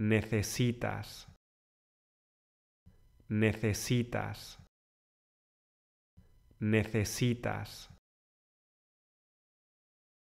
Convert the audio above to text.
necesitas, necesitas, necesitas.